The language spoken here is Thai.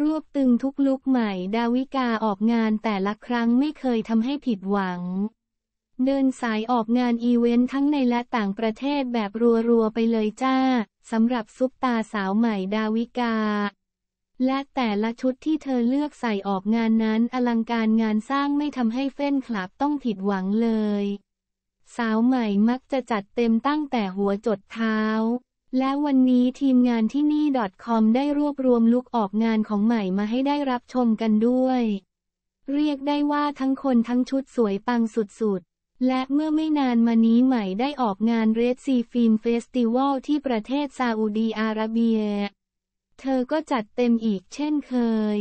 รวบตึงทุกลุกใหม่ดาวิกาออกงานแต่ละครั้งไม่เคยทำให้ผิดหวัง เดินสายออกงานอีเวนต์ทั้งในและต่างประเทศแบบรัวๆไปเลยจ้าสำหรับซุปตาสาวใหม่ ดาวิกา และแต่ละชุดที่เธอเลือกใส่ออกงานนั้น อลังการงานสร้างไม่ทำให้เฟ้นคลับต้องผิดหวังเลย สาวใหม่มักจะจัดเต็มตั้งแต่หัวจดเท้าและวันนี้ทีมงานที่นี่ .com ได้รวบรวมลุกออกงานของใหม่มาให้ได้รับชมกันด้วย เรียกได้ว่าทั้งคนทั้งชุดสวยปังสุดๆ และเมื่อไม่นานมานี้ใหม่ได้ออกงานเรดซีฟิล์มเฟสติวัลที่ประเทศซาอุดีอาระเบีย เธอก็จัดเต็มอีกเช่นเคย